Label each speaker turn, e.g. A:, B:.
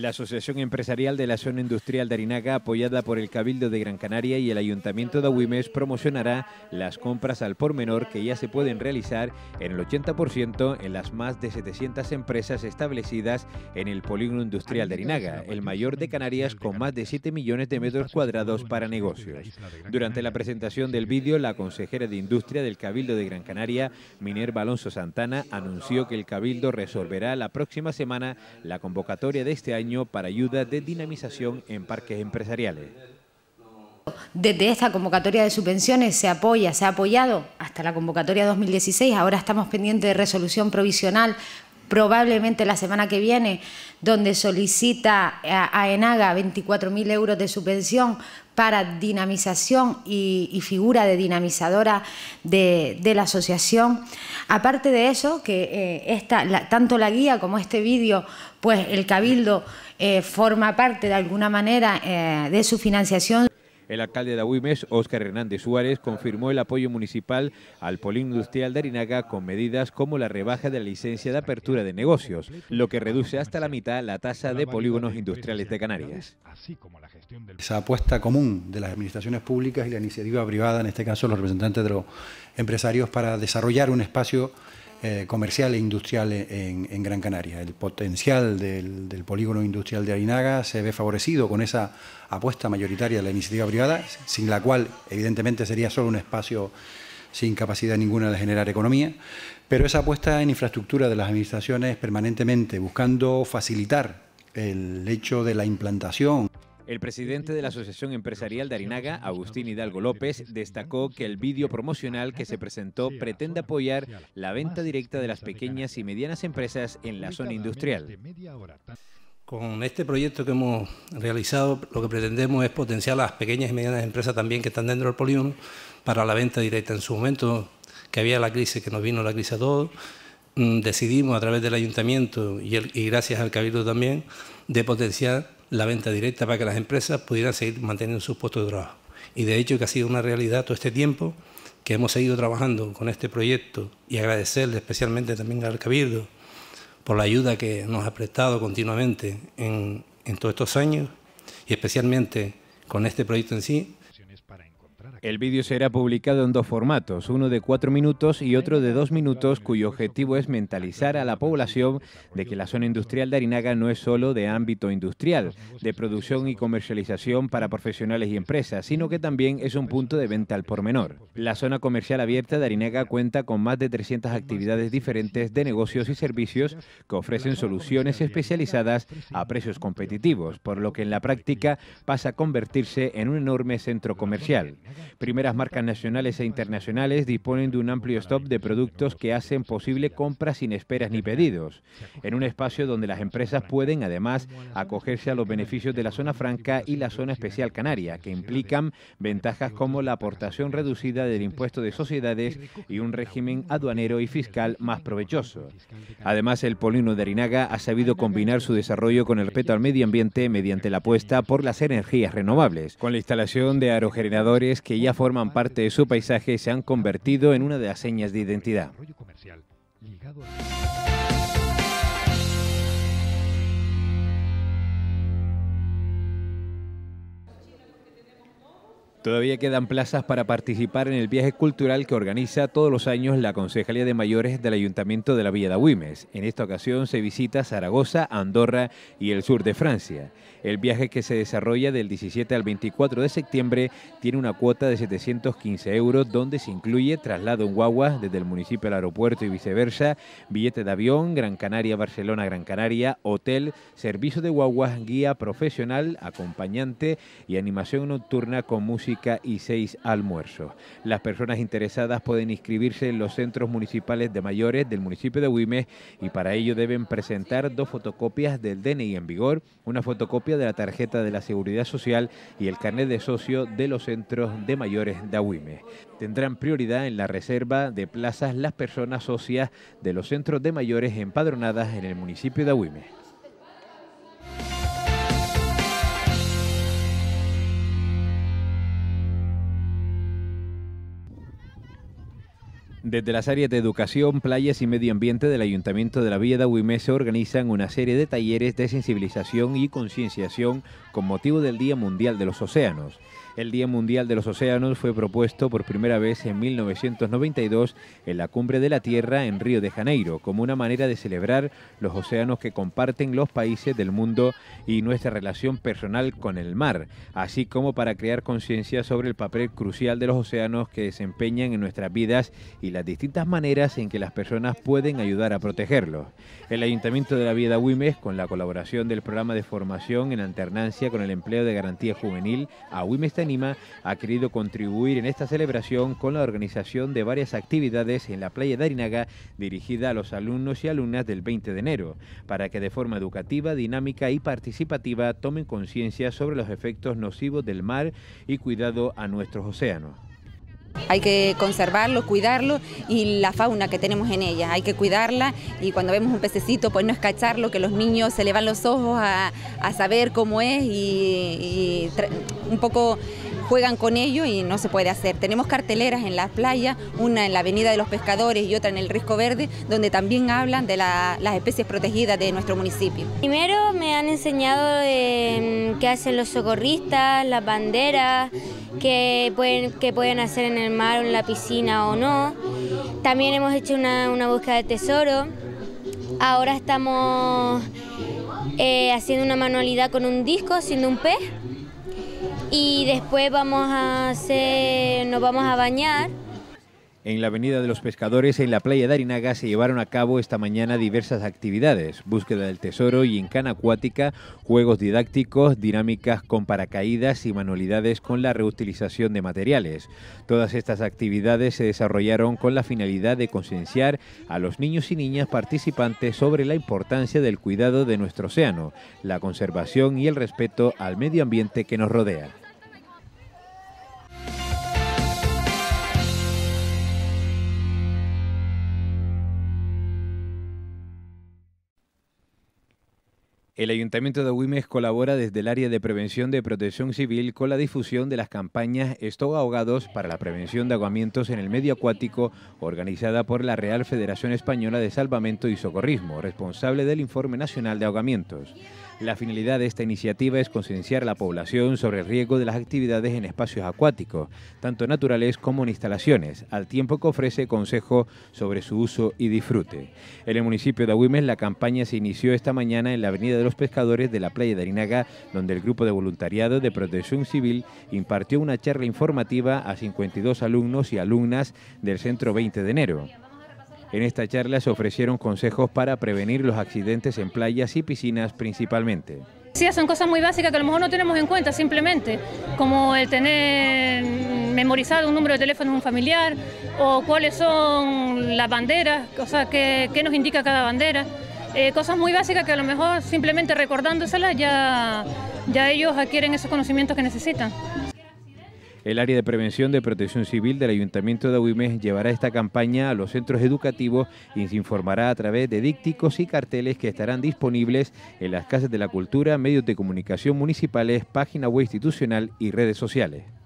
A: La Asociación Empresarial de la Zona Industrial de Arinaga, apoyada por el Cabildo de Gran Canaria y el Ayuntamiento de Agüimes, promocionará las compras al por menor que ya se pueden realizar en el 80% en las más de 700 empresas establecidas en el polígono industrial de Arinaga, el mayor de Canarias con más de 7 millones de metros cuadrados para negocios. Durante la presentación del vídeo, la consejera de Industria del Cabildo de Gran Canaria, Minerva Alonso Santana, anunció que el Cabildo resolverá la próxima semana la convocatoria de este año para ayuda de dinamización en parques empresariales. Desde esta convocatoria de subvenciones se apoya, se ha apoyado hasta la convocatoria 2016, ahora estamos pendientes de resolución provisional probablemente la semana que viene, donde solicita a ENAGA 24.000 euros de subvención para dinamización y, figura de dinamizadora de, la asociación. Aparte de eso, que eh, tanto la guía como este vídeo, pues el Cabildo eh, forma parte de alguna manera eh, de su financiación. El alcalde de Agüimes, Óscar Hernández Suárez, confirmó el apoyo municipal al polígono industrial de Arinaga con medidas como la rebaja de la licencia de apertura de negocios, lo que reduce hasta la mitad la tasa de polígonos industriales de Canarias. Esa apuesta común de las administraciones públicas y la iniciativa privada, en este caso los representantes de los empresarios, para desarrollar un espacio eh, comercial e industrial en, Gran Canaria. El potencial del, del, polígono industrial de Arinaga se ve favorecido con esa apuesta mayoritaria de la iniciativa privada, sin la cual evidentemente sería solo un espacio sin capacidad ninguna de generar economía, pero esa apuesta en infraestructura de las administraciones permanentemente buscando facilitar el hecho de la implantación el presidente de la Asociación Empresarial de Arinaga, Agustín Hidalgo López, destacó que el vídeo promocional que se presentó pretende apoyar la venta directa de las pequeñas y medianas empresas en la zona industrial. Con este proyecto que hemos realizado, lo que pretendemos es potenciar a las pequeñas y medianas empresas también que están dentro del polígono para la venta directa. En su momento, que había la crisis, que nos vino la crisis a todos, mm, decidimos a través del ayuntamiento y gracias al Cabildo también, de potenciar la venta directa para que las empresas pudieran seguir manteniendo sus puestos de trabajo. Y de hecho que ha sido una realidad todo este tiempo que hemos seguido trabajando con este proyecto y agradecerle especialmente también al Cabildo por la ayuda que nos ha prestado continuamente en, en todos estos años y especialmente con este proyecto en sí, el vídeo será publicado en dos formatos, uno de cuatro minutos y otro de dos minutos, cuyo objetivo es mentalizar a la población de que la zona industrial de Arinaga no es solo de ámbito industrial, de producción y comercialización para profesionales y empresas, sino que también es un punto de venta al por menor. La zona comercial abierta de Arinaga cuenta con más de 300 actividades diferentes de negocios y servicios que ofrecen soluciones especializadas a precios competitivos, por lo que en la práctica pasa a convertirse en un enorme centro comercial. Primeras marcas nacionales e internacionales disponen de un amplio stock de productos que hacen posible compras sin esperas ni pedidos, en un espacio donde las empresas pueden además acogerse a los beneficios de la zona franca y la zona especial canaria, que implican ventajas como la aportación reducida del impuesto de sociedades y un régimen aduanero y fiscal más provechoso. Además, el Polino de Arinaga ha sabido combinar su desarrollo con el respeto al medio ambiente mediante la apuesta por las energías renovables, con la instalación de aerogeneradores que ya forman parte de su paisaje se han convertido en una de las señas de identidad. Todavía quedan plazas para participar en el viaje cultural que organiza todos los años la Concejalía de Mayores del Ayuntamiento de la Villa de Agüimes. En esta ocasión se visita Zaragoza, Andorra y el sur de Francia. El viaje que se desarrolla del 17 al 24 de septiembre tiene una cuota de 715 euros donde se incluye traslado en guagua desde el municipio al aeropuerto y viceversa, billete de avión, Gran Canaria, Barcelona, Gran Canaria, hotel, servicio de guaguas, guía profesional, acompañante y animación nocturna con música y seis almuerzos. Las personas interesadas pueden inscribirse en los centros municipales de mayores del municipio de Aguime y para ello deben presentar dos fotocopias del DNI en vigor, una fotocopia de la tarjeta de la Seguridad Social y el carnet de socio de los centros de mayores de Aguime. Tendrán prioridad en la reserva de plazas las personas socias de los centros de mayores empadronadas en el municipio de Aguime. Desde las áreas de educación, playas y medio ambiente del Ayuntamiento de la Villa de Aguimé se organizan una serie de talleres de sensibilización y concienciación con motivo del Día Mundial de los Océanos. El Día Mundial de los Océanos fue propuesto por primera vez en 1992 en la Cumbre de la Tierra en Río de Janeiro, como una manera de celebrar los océanos que comparten los países del mundo y nuestra relación personal con el mar, así como para crear conciencia sobre el papel crucial de los océanos que desempeñan en nuestras vidas y las distintas maneras en que las personas pueden ayudar a protegerlos. El Ayuntamiento de la Vida con la colaboración del programa de formación en alternancia con el empleo de garantía juvenil, a Wimes ha querido contribuir en esta celebración con la organización de varias actividades en la playa de Arinaga dirigida a los alumnos y alumnas del 20 de enero, para que de forma educativa, dinámica y participativa tomen conciencia sobre los efectos nocivos del mar y cuidado a nuestros océanos. Hay que conservarlo, cuidarlo y la fauna que tenemos en ella, hay que cuidarla y cuando vemos un pececito, pues no escacharlo, que los niños se le los ojos a, saber cómo es y un poco juegan con ello y no se puede hacer. Tenemos carteleras en la playa, una en la Avenida de los Pescadores y otra en el Risco Verde, donde también hablan de las especies protegidas de nuestro municipio. Primero me han enseñado em, qué hacen los socorristas, las banderas, qué pueden, hacer en el mar o en la piscina o no. También hemos hecho una, búsqueda de tesoro. Ahora estamos eh, haciendo una manualidad con un disco, haciendo un pez y después vamos a hacer, nos vamos a bañar en la Avenida de los Pescadores, en la playa de Arinaga, se llevaron a cabo esta mañana diversas actividades, búsqueda del tesoro y encana acuática, juegos didácticos, dinámicas con paracaídas y manualidades con la reutilización de materiales. Todas estas actividades se desarrollaron con la finalidad de concienciar a los niños y niñas participantes sobre la importancia del cuidado de nuestro océano, la conservación y el respeto al medio ambiente que nos rodea. El Ayuntamiento de Güimes colabora desde el área de prevención de protección civil con la difusión de las campañas Esto ahogados para la prevención de ahogamientos en el medio acuático organizada por la Real Federación Española de Salvamento y Socorrismo, responsable del Informe Nacional de Ahogamientos. La finalidad de esta iniciativa es concienciar a la población sobre el riesgo de las actividades en espacios acuáticos, tanto naturales como en instalaciones, al tiempo que ofrece consejo sobre su uso y disfrute. En el municipio de Agüimes, la campaña se inició esta mañana en la Avenida de los Pescadores de la Playa de Arinaga, donde el grupo de voluntariado de protección civil impartió una charla informativa a 52 alumnos y alumnas del Centro 20 de enero. En esta charla se ofrecieron consejos para prevenir los accidentes en playas y piscinas principalmente. Sí, son cosas muy básicas que a lo mejor no tenemos en cuenta simplemente, como el tener memorizado un número de teléfono de un familiar o cuáles son las banderas, o sea, qué, nos indica cada bandera. Eh, cosas muy básicas que a lo mejor simplemente recordándoselas ya, ya ellos adquieren esos conocimientos que necesitan. El área de prevención de protección civil del Ayuntamiento de Aguimés llevará esta campaña a los centros educativos y se informará a través de dícticos y carteles que estarán disponibles en las casas de la cultura, medios de comunicación municipales, página web institucional y redes sociales.